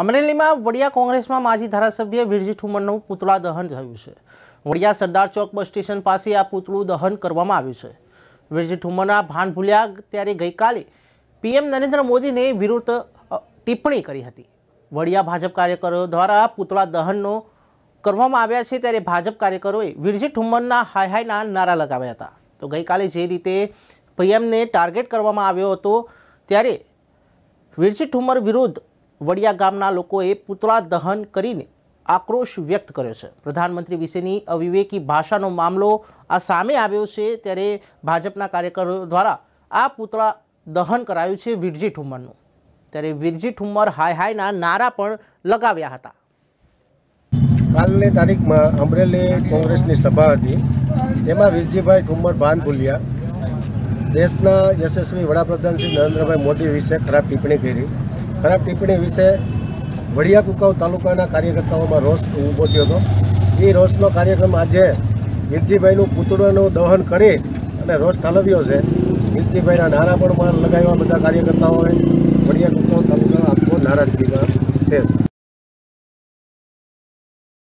અમરેલીમાં વડિયા કોંગ્રેસમાં માજી ધારાસભ્ય વીરજી ઠુમરનું પૂતળા દહન થયું છે વડિયા સરદાર ચોક બસ સ્ટેશન પાસે આ પૂતળું દહન કરવામાં આવ્યું છે વિરજી ઠુમરના ભાન ભૂલ્યા ત્યારે ગઈકાલે પીએમ નરેન્દ્ર મોદીને વિરુદ્ધ ટિપ્પણી કરી હતી વડિયા ભાજપ કાર્યકરો દ્વારા પૂતળા દહનનો કરવામાં આવ્યા છે ત્યારે ભાજપ કાર્યકરોએ વીરજી ઠુમરના હાય હાયના નારા લગાવ્યા હતા તો ગઈકાલે જે રીતે પીએમને ટાર્ગેટ કરવામાં આવ્યો હતો ત્યારે વીરજી ઠુમર વિરુદ્ધ વડિયા ગામના લોકોએ પુતળા દહન કરીને આક્રોશ વ્યક્ત કર્યો છે પ્રધાનમંત્રી વિશેની અવિવેકી ભાષાનો મામલો આ સામે આવ્યો છે ત્યારે ભાજપના કાર્યકરો દ્વારા આ પુતળા દહન કરાયું છે વિરજી ઠુમ્મરનું ત્યારે વિરજી ઠુમ્મર હાય હાયના નારા પણ લગાવ્યા હતા કાલની તારીખમાં અમરેલી કોંગ્રેસની સભા હતી તેમાં વિરજીભાઈ ઠુમ્મર ભાન ભૂલ્યા દેશના યશસ્વી વડાપ્રધાન શ્રી નરેન્દ્રભાઈ મોદી વિશે ખરાબ ટિપ્પણી કરી ખરાબ ટિપ્પણી વિશે વડિયા કુકાવ તાલુકાના કાર્યકર્તાઓમાં રોષ ઊભો થયો હતો એ રોષનો કાર્યક્રમ આજે મિરજીભાઈનું પૂતળાનું દહન કરી અને રોષ ઠાલવ્યો છે મિરજીભાઈના નારા પણ લગાવ્યા બધા કાર્યકર્તાઓએ વડિયા કુકાવ તાલુકા આખો નારાજગીમાં છે